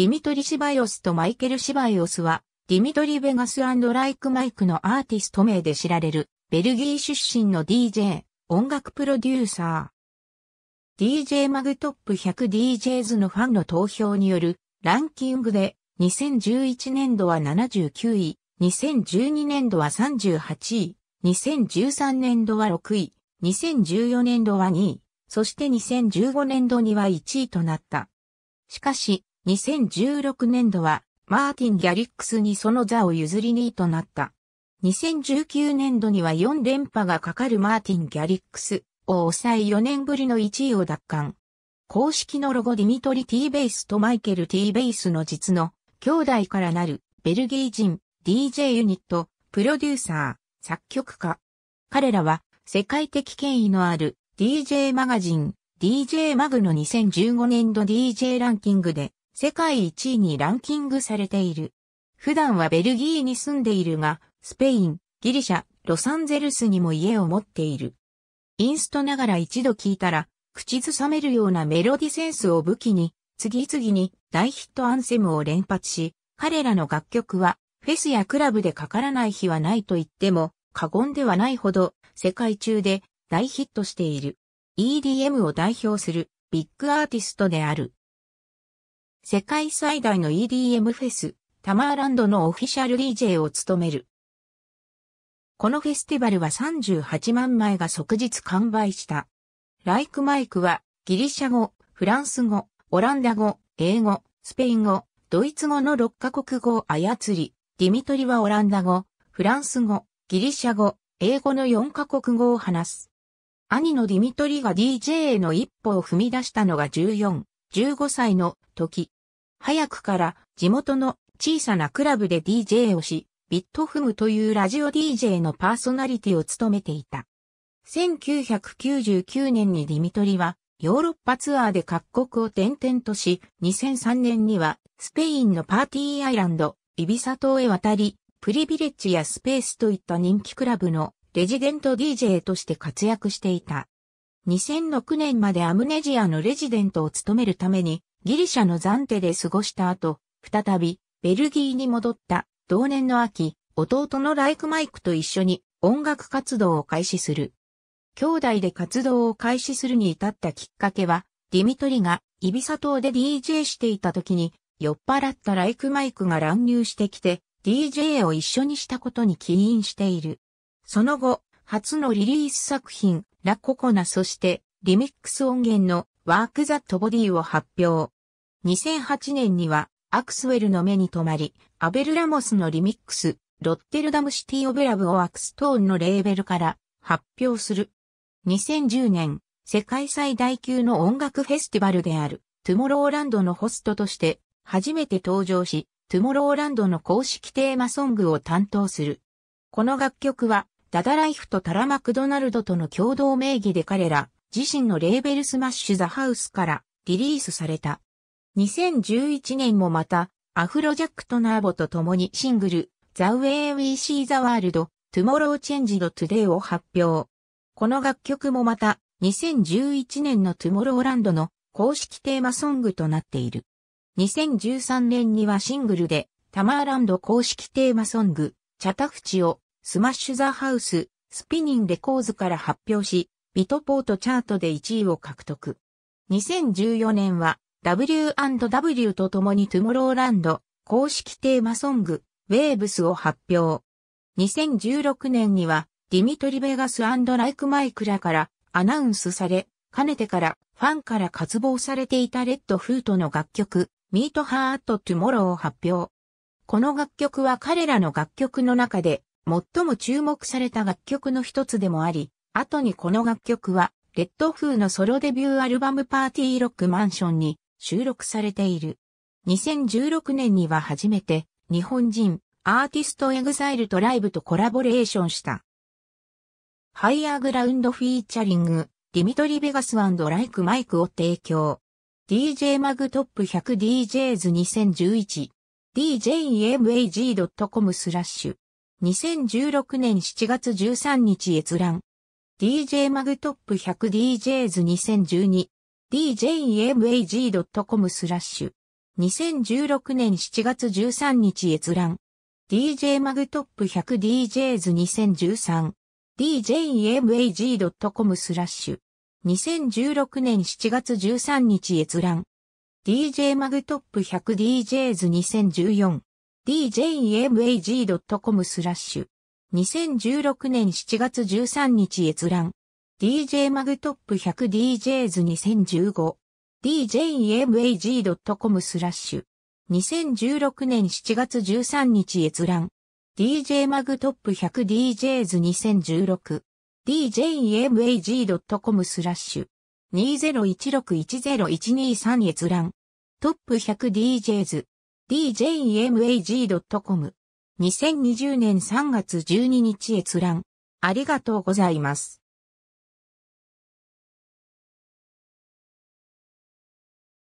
ディミトリ・シバイオスとマイケル・シバイオスは、ディミトリ・ベガスライク・マイクのアーティスト名で知られる、ベルギー出身の DJ、音楽プロデューサー。DJ マグトップ 100DJs のファンの投票によるランキングで、2011年度は79位、2012年度は38位、2013年度は6位、2014年度は2位、そして2015年度には1位となった。しかし、2016年度は、マーティン・ギャリックスにその座を譲り2位となった。2019年度には4連覇がかかるマーティン・ギャリックスを抑え4年ぶりの1位を奪還。公式のロゴディミトリ・ティーベイスとマイケル・ティーベイスの実の兄弟からなるベルギー人 DJ ユニット、プロデューサー、作曲家。彼らは世界的権威のある DJ マガジン DJ マグの2015年度 DJ ランキングで世界1位にランキングされている。普段はベルギーに住んでいるが、スペイン、ギリシャ、ロサンゼルスにも家を持っている。インストながら一度聞いたら、口ずさめるようなメロディセンスを武器に、次々に大ヒットアンセムを連発し、彼らの楽曲は、フェスやクラブでかからない日はないと言っても、過言ではないほど、世界中で大ヒットしている。EDM を代表するビッグアーティストである。世界最大の EDM フェス、タマーランドのオフィシャル DJ を務める。このフェスティバルは38万枚が即日完売した。ライクマイクはギリシャ語、フランス語、オランダ語、英語、スペイン語、ドイツ語の6カ国語を操り、ディミトリはオランダ語、フランス語、ギリシャ語、英語の4カ国語を話す。兄のディミトリが DJ への一歩を踏み出したのが14 15歳の時、早くから地元の小さなクラブで DJ をし、ビットフムというラジオ DJ のパーソナリティを務めていた。1999年にディミトリはヨーロッパツアーで各国を転々とし、2003年にはスペインのパーティーアイランド、イビサ島へ渡り、プリビレッジやスペースといった人気クラブのレジデント DJ として活躍していた。2006年までアムネジアのレジデントを務めるためにギリシャのザンテで過ごした後、再びベルギーに戻った同年の秋、弟のライクマイクと一緒に音楽活動を開始する。兄弟で活動を開始するに至ったきっかけは、ディミトリがイビサ島で DJ していた時に酔っ払ったライクマイクが乱入してきて DJ を一緒にしたことに起因している。その後、初のリリース作品、ラ・ココナそして、リミックス音源のワーク・ザット・ボディを発表。2008年には、アクスウェルの目に留まり、アベル・ラモスのリミックス、ロッテルダム・シティ・オブ・ラブをアクストーンのレーベルから発表する。2010年、世界最大級の音楽フェスティバルである、トゥモローランドのホストとして、初めて登場し、トゥモローランドの公式テーマソングを担当する。この楽曲は、ダダライフとタラ・マクドナルドとの共同名義で彼ら自身のレーベルスマッシュ・ザ・ハウスからリリースされた。2011年もまたアフロジャックとナーボと共にシングルザウェイウィーシーザワールドトゥモローチェンジドトゥデイを発表。この楽曲もまた2011年のトゥモローランドの公式テーマソングとなっている。2013年にはシングルでタマーランド公式テーマソングチャタフチをスマッシュザハウス、スピニンレコーズから発表し、ビトポートチャートで1位を獲得。2014年は W&W と共にトゥモローランド公式テーマソング、ウェーブスを発表。2016年にはディミトリ・ベガスライク・マイクラからアナウンスされ、かねてからファンから渇望されていたレッド・フートの楽曲、ミート・ハート・トゥモローを発表。この楽曲は彼らの楽曲の中で最も注目された楽曲の一つでもあり、後にこの楽曲は、レッド風のソロデビューアルバムパーティーロックマンションに収録されている。2016年には初めて日本人アーティストエグザイルとライブとコラボレーションした。ハイアーグラウンドフィーチャリング、ディミトリ・ベガスライク・マイクを提供。DJ マグトップ 100DJs2011。djmag.com スラッシュ2016年7月13日閲覧。DJ マグトップ 100DJs2012。djmag.com スラッシュ。2016年7月13日閲覧。DJ マグトップ 100DJs2013。djmag.com スラッシュ。2016年7月13日閲覧。DJ マグトップ 100DJs2014。djmag.com スラッシュ。2016年7月13日閲覧。DJ マグトップ 100DJs2015。djmag.com スラッシュ。2016年7月13日閲覧。DJ マグトップ 100DJs2016。djmag.com スラッシュ。20161012 3閲覧。トップ 100DJs。djmag.com2020 年3月12日閲覧。ありがとうございます。